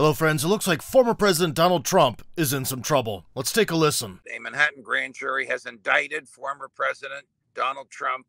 Hello, friends. It looks like former President Donald Trump is in some trouble. Let's take a listen. A Manhattan grand jury has indicted former President Donald Trump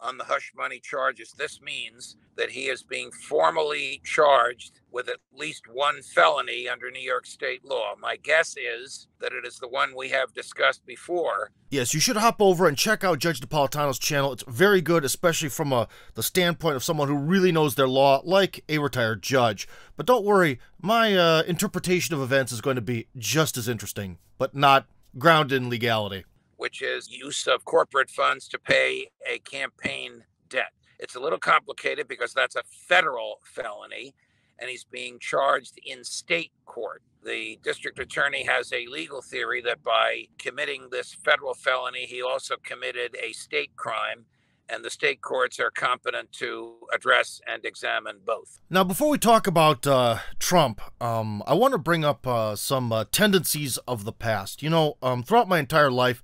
on the hush money charges, this means that he is being formally charged with at least one felony under New York state law. My guess is that it is the one we have discussed before. Yes, you should hop over and check out Judge Napolitano's channel. It's very good, especially from a, uh, the standpoint of someone who really knows their law, like a retired judge. But don't worry, my uh, interpretation of events is going to be just as interesting, but not grounded in legality which is use of corporate funds to pay a campaign debt. It's a little complicated because that's a federal felony and he's being charged in state court. The district attorney has a legal theory that by committing this federal felony, he also committed a state crime and the state courts are competent to address and examine both. Now, before we talk about uh, Trump, um, I want to bring up uh, some uh, tendencies of the past. You know, um, throughout my entire life,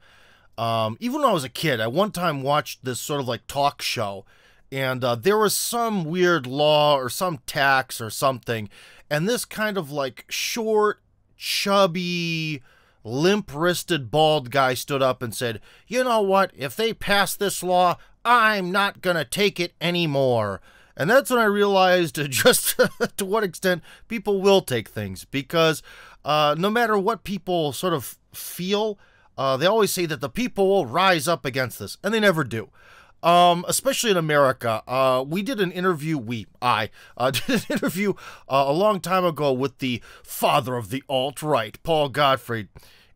um, even when I was a kid, I one time watched this sort of like talk show, and uh, there was some weird law or some tax or something, and this kind of like short, chubby, limp wristed, bald guy stood up and said, You know what? If they pass this law, I'm not going to take it anymore. And that's when I realized just to what extent people will take things because uh, no matter what people sort of feel, uh, they always say that the people will rise up against this, and they never do. Um, especially in America. Uh, we did an interview, we, I, uh, did an interview uh, a long time ago with the father of the alt right, Paul Gottfried.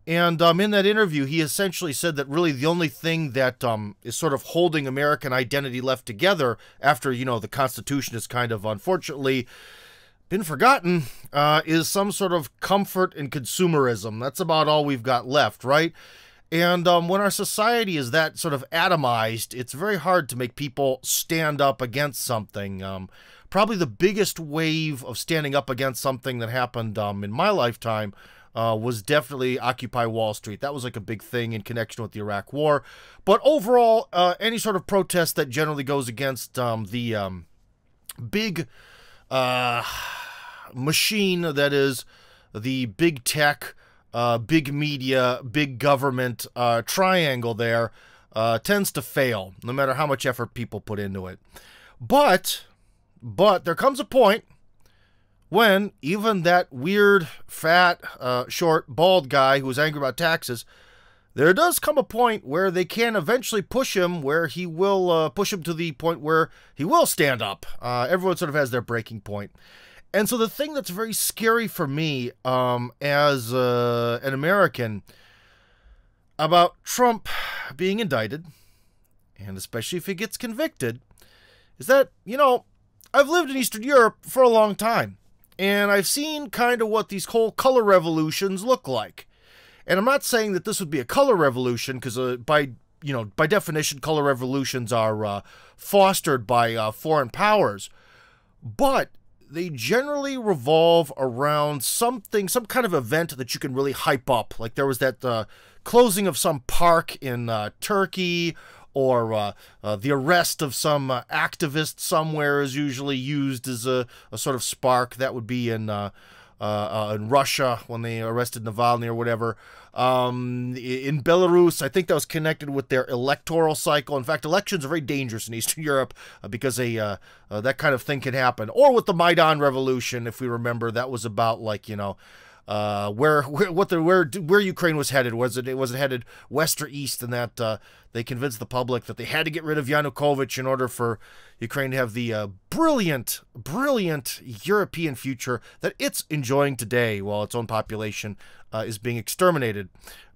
And um, in that interview, he essentially said that really the only thing that um, is sort of holding American identity left together after, you know, the Constitution is kind of unfortunately been forgotten uh, is some sort of comfort and consumerism. That's about all we've got left, right? And um, when our society is that sort of atomized, it's very hard to make people stand up against something. Um, probably the biggest wave of standing up against something that happened um, in my lifetime uh, was definitely Occupy Wall Street. That was like a big thing in connection with the Iraq War. But overall, uh, any sort of protest that generally goes against um, the um, big. Uh, machine that is the big tech, uh, big media, big government uh, triangle there uh, tends to fail, no matter how much effort people put into it. But, but there comes a point when even that weird, fat, uh, short, bald guy who is angry about taxes, there does come a point where they can eventually push him, where he will uh, push him to the point where he will stand up. Uh, everyone sort of has their breaking point. And so the thing that's very scary for me um, as uh, an American about Trump being indicted, and especially if he gets convicted, is that, you know, I've lived in Eastern Europe for a long time, and I've seen kind of what these whole color revolutions look like. And I'm not saying that this would be a color revolution, because uh, by you know, by definition, color revolutions are uh, fostered by uh, foreign powers. But they generally revolve around something, some kind of event that you can really hype up. Like there was that uh, closing of some park in uh, Turkey, or uh, uh, the arrest of some uh, activist somewhere is usually used as a, a, sort of spark. That would be in uh, uh, uh, in Russia when they arrested Navalny or whatever. Um, in Belarus, I think that was connected with their electoral cycle. In fact, elections are very dangerous in Eastern Europe uh, because they, uh, uh, that kind of thing can happen. Or with the Maidan Revolution, if we remember, that was about like, you know, uh, where, where what the where where Ukraine was headed. Was it was it headed west or east? And that uh, they convinced the public that they had to get rid of Yanukovych in order for Ukraine to have the uh, brilliant, brilliant European future that it's enjoying today, while its own population uh, is being exterminated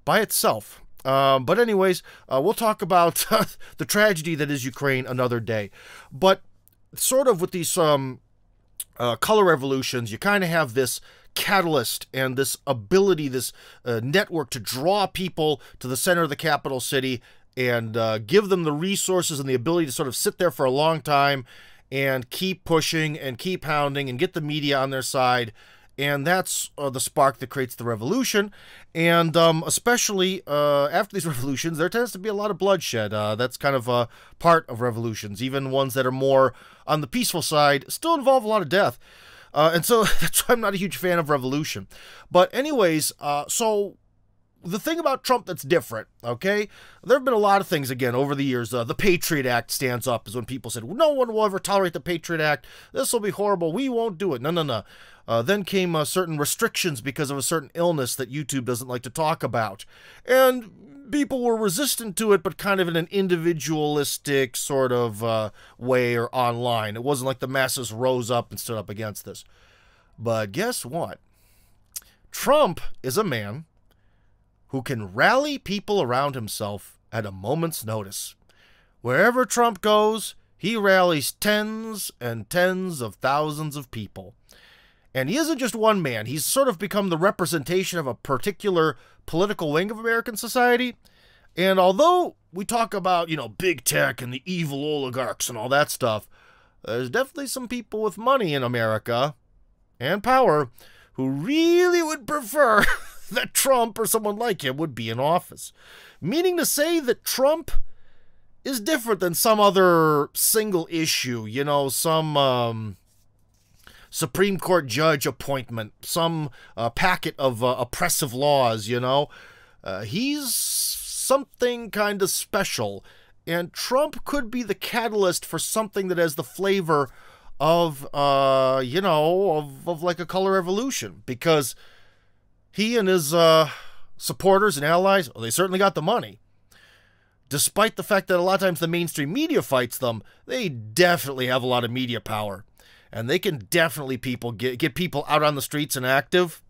by itself. Um, but anyways, uh, we'll talk about the tragedy that is Ukraine another day. But sort of with these um, uh, color revolutions, you kind of have this catalyst and this ability, this uh, network to draw people to the center of the capital city and uh, give them the resources and the ability to sort of sit there for a long time and keep pushing and keep hounding and get the media on their side. And that's uh, the spark that creates the revolution. And um, especially uh, after these revolutions, there tends to be a lot of bloodshed. Uh, that's kind of a part of revolutions. Even ones that are more on the peaceful side still involve a lot of death. Uh, and so that's why I'm not a huge fan of Revolution. But anyways, uh, so the thing about Trump that's different, okay? There have been a lot of things, again, over the years. Uh, the Patriot Act stands up is when people said, well, no one will ever tolerate the Patriot Act. This will be horrible. We won't do it. No, no, no. Uh, then came uh, certain restrictions because of a certain illness that YouTube doesn't like to talk about. And people were resistant to it, but kind of in an individualistic sort of uh, way or online. It wasn't like the masses rose up and stood up against this. But guess what? Trump is a man who can rally people around himself at a moment's notice. Wherever Trump goes, he rallies tens and tens of thousands of people. And he isn't just one man, he's sort of become the representation of a particular political wing of American society. And although we talk about, you know, big tech and the evil oligarchs and all that stuff, there's definitely some people with money in America and power who really would prefer that Trump or someone like him would be in office. Meaning to say that Trump is different than some other single issue, you know, some um, Supreme Court judge appointment, some uh, packet of uh, oppressive laws, you know. Uh, he's something kind of special, and Trump could be the catalyst for something that has the flavor of, uh, you know, of, of like a color revolution, because he and his uh, supporters and allies, well, they certainly got the money. Despite the fact that a lot of times the mainstream media fights them, they definitely have a lot of media power. And they can definitely people get, get people out on the streets and active.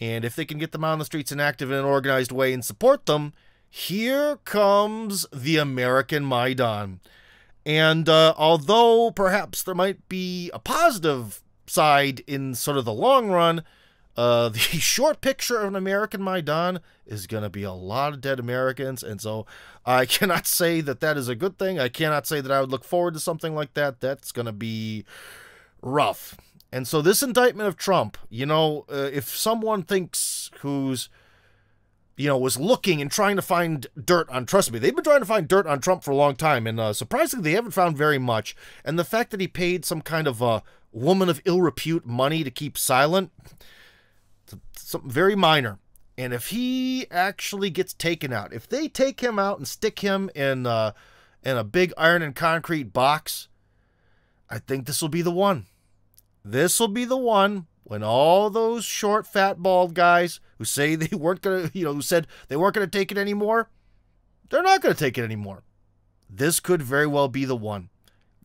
And if they can get them out on the streets and active in an organized way and support them, here comes the American Maidan. And uh, although perhaps there might be a positive side in sort of the long run, uh, the short picture of an American Maidan is going to be a lot of dead Americans, and so I cannot say that that is a good thing. I cannot say that I would look forward to something like that. That's going to be rough. And so this indictment of Trump, you know, uh, if someone thinks who's you know, was looking and trying to find dirt on. Trust me, they've been trying to find dirt on Trump for a long time, and uh, surprisingly, they haven't found very much. And the fact that he paid some kind of a woman of ill repute money to keep silent, something very minor. And if he actually gets taken out, if they take him out and stick him in uh, in a big iron and concrete box, I think this will be the one. This will be the one when all those short, fat, bald guys who say they weren't gonna, you know, who said they weren't gonna take it anymore, they're not gonna take it anymore. This could very well be the one.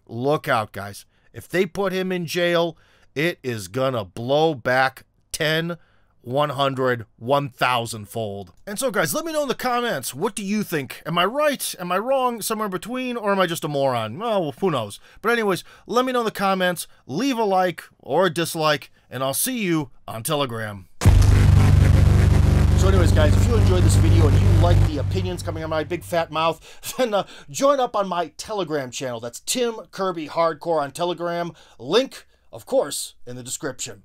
Look out, guys. If they put him in jail, it is gonna blow back ten. 10 100, 1000 fold. And so guys, let me know in the comments, what do you think? Am I right? Am I wrong? Somewhere in between? Or am I just a moron? Well, who knows? But anyways, let me know in the comments, leave a like or a dislike, and I'll see you on Telegram. So anyways, guys, if you enjoyed this video and you like the opinions coming out of my big fat mouth, then uh, join up on my Telegram channel. That's Tim Kirby Hardcore on Telegram. Link, of course, in the description.